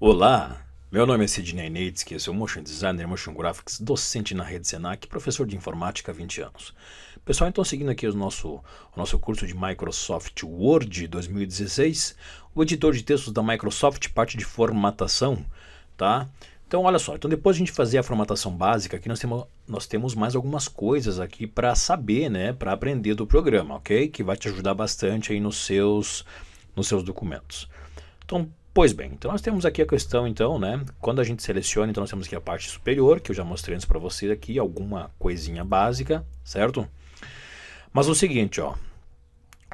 Olá, meu nome é Sidney Nates, que eu sou motion designer e motion graphics, docente na rede Senac, professor de informática há 20 anos. Pessoal, então seguindo aqui o nosso, o nosso curso de Microsoft Word 2016, o editor de textos da Microsoft, parte de formatação, tá? Então, olha só, então depois de a gente fazer a formatação básica, aqui nós temos, nós temos mais algumas coisas aqui para saber, né, para aprender do programa, ok? Que vai te ajudar bastante aí nos seus, nos seus documentos. Então, Pois bem, então nós temos aqui a questão, então, né? Quando a gente seleciona, então nós temos aqui a parte superior, que eu já mostrei antes para vocês aqui, alguma coisinha básica, certo? Mas o seguinte, ó.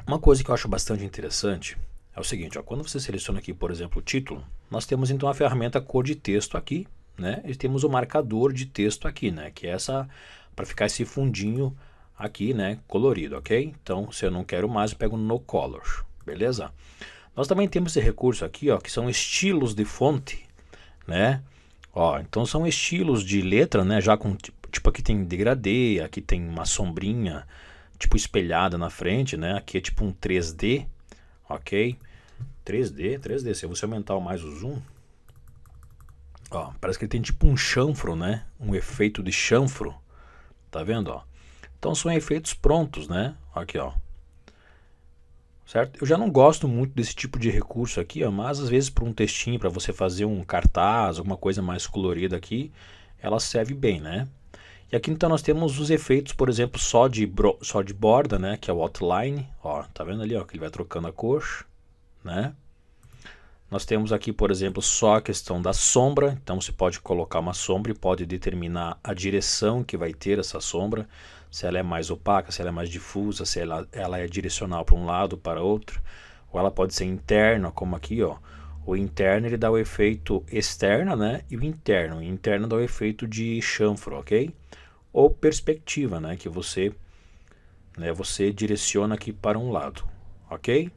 Uma coisa que eu acho bastante interessante é o seguinte, ó. Quando você seleciona aqui, por exemplo, o título, nós temos então a ferramenta cor de texto aqui, né? E temos o marcador de texto aqui, né? Que é essa, para ficar esse fundinho aqui, né? Colorido, ok? Então, se eu não quero mais, eu pego no color, Beleza? Nós também temos esse recurso aqui, ó, que são estilos de fonte, né? Ó, então são estilos de letra, né? Já com tipo aqui tem degradê, aqui tem uma sombrinha, tipo espelhada na frente, né? Aqui é tipo um 3D, ok? 3D, 3D. Se você aumentar mais o zoom, ó, parece que ele tem tipo um chanfro, né? Um efeito de chanfro, tá vendo? Ó? Então são efeitos prontos, né? Aqui, ó certo? Eu já não gosto muito desse tipo de recurso aqui, ó, mas às vezes para um textinho, para você fazer um cartaz, alguma coisa mais colorida aqui, ela serve bem, né? E aqui então nós temos os efeitos, por exemplo, só de, bro, só de borda, né? Que é o outline, ó, tá vendo ali, ó, que ele vai trocando a cor, né? Nós temos aqui, por exemplo, só a questão da sombra, então você pode colocar uma sombra e pode determinar a direção que vai ter essa sombra se ela é mais opaca, se ela é mais difusa, se ela, ela é direcional para um lado, para outro, ou ela pode ser interna, como aqui, ó. O interno ele dá o efeito externa, né? E o interno, o interno dá o efeito de chanfro, ok? Ou perspectiva, né? Que você, né? Você direciona aqui para um lado, ok?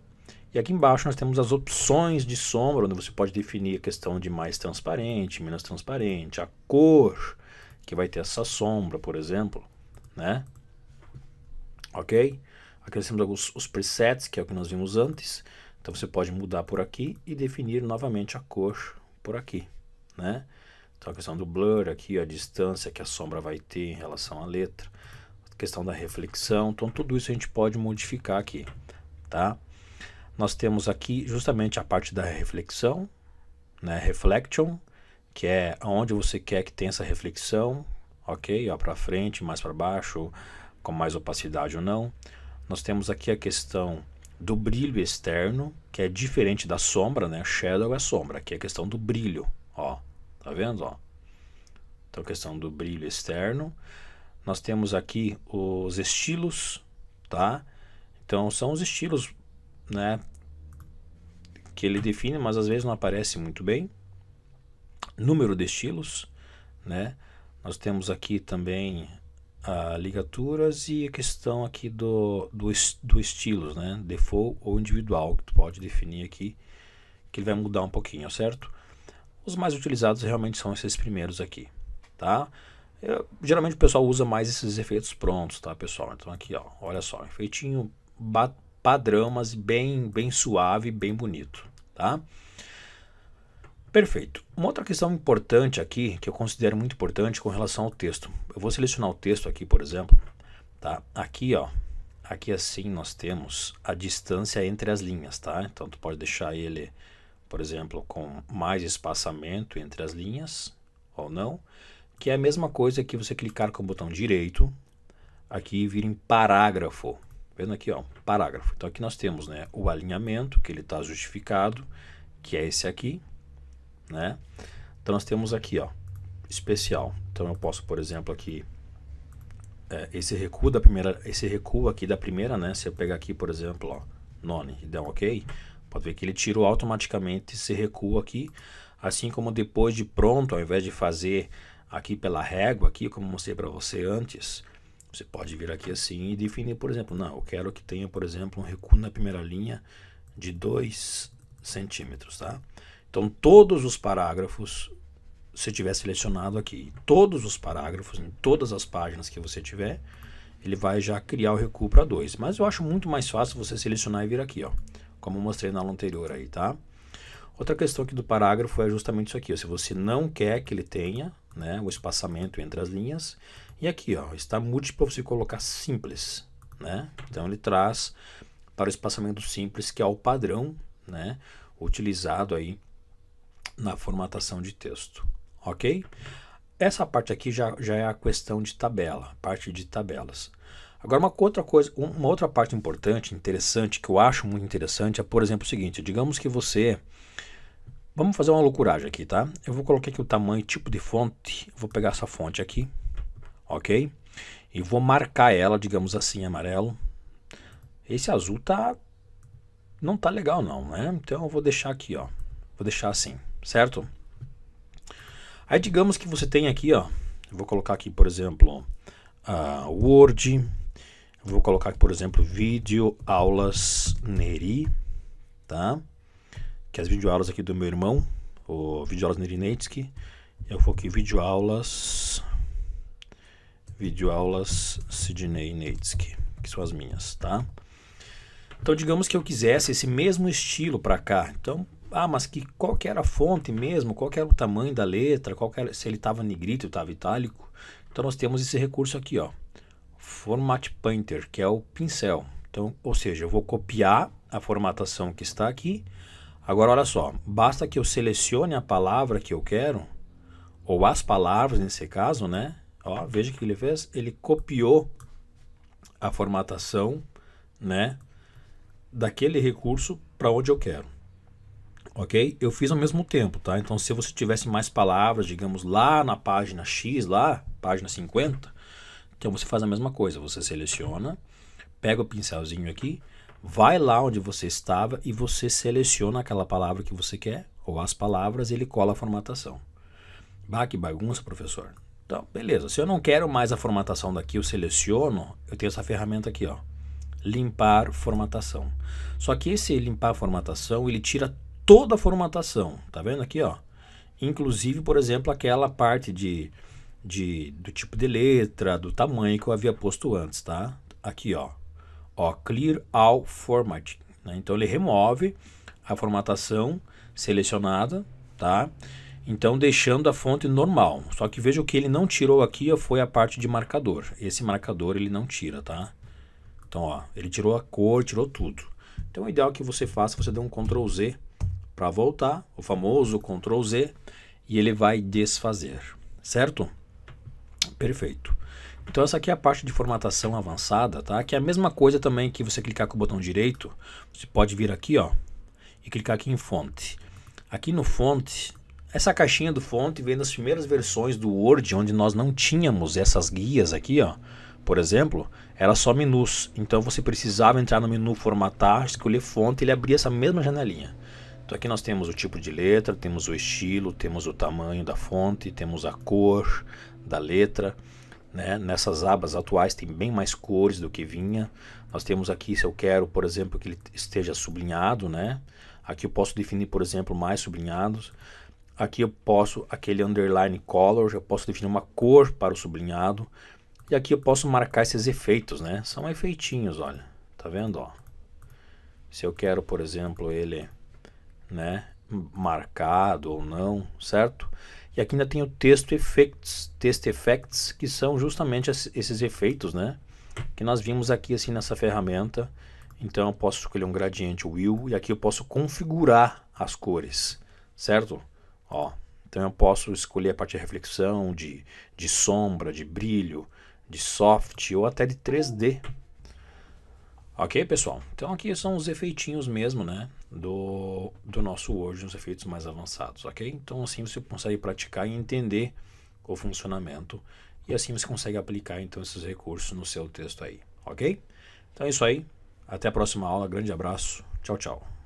E aqui embaixo nós temos as opções de sombra, onde você pode definir a questão de mais transparente, menos transparente, a cor que vai ter essa sombra, por exemplo né? Ok? Aqui nós temos alguns os presets, que é o que nós vimos antes. Então você pode mudar por aqui e definir novamente a cor por aqui, né? Então a questão do blur aqui, a distância que a sombra vai ter em relação à letra, a questão da reflexão, então tudo isso a gente pode modificar aqui, tá? Nós temos aqui justamente a parte da reflexão, né? Reflection, que é onde você quer que tenha essa reflexão, ok? Ó, para frente, mais para baixo, com mais opacidade ou não. Nós temos aqui a questão do brilho externo, que é diferente da sombra, né? Shadow é sombra, aqui é a questão do brilho, ó. Tá vendo, ó? Então, questão do brilho externo. Nós temos aqui os estilos, tá? Então, são os estilos, né? Que ele define, mas às vezes não aparece muito bem. Número de estilos, né? Nós temos aqui também a ligaturas e a questão aqui do, do, do estilos, né? Default ou individual, que tu pode definir aqui, que ele vai mudar um pouquinho, certo? Os mais utilizados realmente são esses primeiros aqui, tá? Eu, geralmente o pessoal usa mais esses efeitos prontos, tá, pessoal? Então aqui, ó, olha só, efeitinho padrão, mas bem, bem suave, bem bonito, Tá? Perfeito. Uma outra questão importante aqui, que eu considero muito importante com relação ao texto. Eu vou selecionar o texto aqui, por exemplo. Tá? Aqui, ó. Aqui assim nós temos a distância entre as linhas, tá? Então tu pode deixar ele, por exemplo, com mais espaçamento entre as linhas ou não, que é a mesma coisa que você clicar com o botão direito aqui e vir em parágrafo. Vendo aqui, ó, parágrafo. Então aqui nós temos, né, o alinhamento, que ele está justificado, que é esse aqui, né? Então nós temos aqui, ó, especial. Então eu posso, por exemplo, aqui é, esse recuo da primeira, esse recuo aqui da primeira, né? Se eu pegar aqui, por exemplo, ó, none e der um OK, pode ver que ele tirou automaticamente esse recuo aqui, assim como depois de pronto, ao invés de fazer aqui pela régua aqui, como mostrei para você antes, você pode vir aqui assim e definir, por exemplo, não, eu quero que tenha, por exemplo, um recuo na primeira linha de 2 centímetros, tá? Então, todos os parágrafos, se tiver selecionado aqui, todos os parágrafos, em todas as páginas que você tiver, ele vai já criar o recuo para dois. Mas eu acho muito mais fácil você selecionar e vir aqui, ó, como eu mostrei na aula anterior aí, tá? Outra questão aqui do parágrafo é justamente isso aqui, ó, se você não quer que ele tenha né, o espaçamento entre as linhas, e aqui ó, está múltiplo para você colocar simples, né? Então ele traz para o espaçamento simples, que é o padrão né, utilizado aí na formatação de texto, ok? Essa parte aqui já, já é a questão de tabela, parte de tabelas. Agora, uma outra coisa, uma outra parte importante, interessante, que eu acho muito interessante, é, por exemplo, o seguinte: digamos que você. Vamos fazer uma loucuragem aqui, tá? Eu vou colocar aqui o tamanho, tipo de fonte. Vou pegar essa fonte aqui, ok? E vou marcar ela, digamos assim, amarelo. Esse azul tá. Não tá legal, não, né? Então eu vou deixar aqui, ó. Vou deixar assim certo? Aí digamos que você tem aqui, ó, vou colocar aqui, por exemplo, Word, vou colocar aqui, por exemplo, vídeo aulas Neri, tá? Que é as videoaulas aqui do meu irmão, o videoaulas Neri Netsky. Eu vou aqui videoaulas videoaulas Sidney Netsky, que são as minhas, tá? Então digamos que eu quisesse esse mesmo estilo para cá. Então ah, mas que qual que era a fonte mesmo, qual que era o tamanho da letra, qual era, se ele estava negrito, estava itálico. Então nós temos esse recurso aqui, ó, Format Painter, que é o pincel. Então, ou seja, eu vou copiar a formatação que está aqui. Agora olha só, basta que eu selecione a palavra que eu quero, ou as palavras nesse caso, né? Ó, veja o que ele fez, ele copiou a formatação, né, daquele recurso para onde eu quero ok? Eu fiz ao mesmo tempo, tá? Então, se você tivesse mais palavras, digamos, lá na página X, lá, página 50, então você faz a mesma coisa, você seleciona, pega o pincelzinho aqui, vai lá onde você estava e você seleciona aquela palavra que você quer, ou as palavras, e ele cola a formatação. Bah, que bagunça, professor. Então, beleza. Se eu não quero mais a formatação daqui, eu seleciono, eu tenho essa ferramenta aqui, ó limpar formatação. Só que esse limpar formatação, ele tira toda a formatação, tá vendo aqui, ó? Inclusive, por exemplo, aquela parte de, de do tipo de letra, do tamanho que eu havia posto antes, tá? Aqui, ó. Ó, clear all format. né? Então ele remove a formatação selecionada, tá? Então deixando a fonte normal. Só que veja o que ele não tirou aqui ó, foi a parte de marcador. Esse marcador ele não tira, tá? Então, ó, ele tirou a cor, tirou tudo. Então, o ideal é que você faça, você dê um Ctrl Z para voltar, o famoso Ctrl Z, e ele vai desfazer, certo? Perfeito. Então essa aqui é a parte de formatação avançada, tá? Que é a mesma coisa também que você clicar com o botão direito, você pode vir aqui, ó, e clicar aqui em fonte. Aqui no fonte, essa caixinha do fonte vem das primeiras versões do Word, onde nós não tínhamos essas guias aqui, ó. Por exemplo, era só menus, então você precisava entrar no menu formatar, escolher fonte e ele abria essa mesma janelinha. Então aqui nós temos o tipo de letra, temos o estilo, temos o tamanho da fonte, temos a cor da letra. Né? Nessas abas atuais tem bem mais cores do que vinha. Nós temos aqui, se eu quero, por exemplo, que ele esteja sublinhado, né? Aqui eu posso definir, por exemplo, mais sublinhados. Aqui eu posso, aquele underline color, eu posso definir uma cor para o sublinhado. E aqui eu posso marcar esses efeitos, né? São efeitinhos, olha. Tá vendo, ó? Se eu quero, por exemplo, ele né? Marcado ou não, certo? E aqui ainda tem o texto effects, text effects, que são justamente esses efeitos, né? Que nós vimos aqui assim nessa ferramenta. Então eu posso escolher um gradiente will e aqui eu posso configurar as cores, certo? Ó, então eu posso escolher a parte de reflexão, de, de sombra, de brilho, de soft ou até de 3D, Ok, pessoal? Então aqui são os efeitinhos mesmo, né? Do, do nosso hoje, os efeitos mais avançados, ok? Então assim você consegue praticar e entender o funcionamento e assim você consegue aplicar então esses recursos no seu texto aí, ok? Então é isso aí. Até a próxima aula. Grande abraço. Tchau, tchau.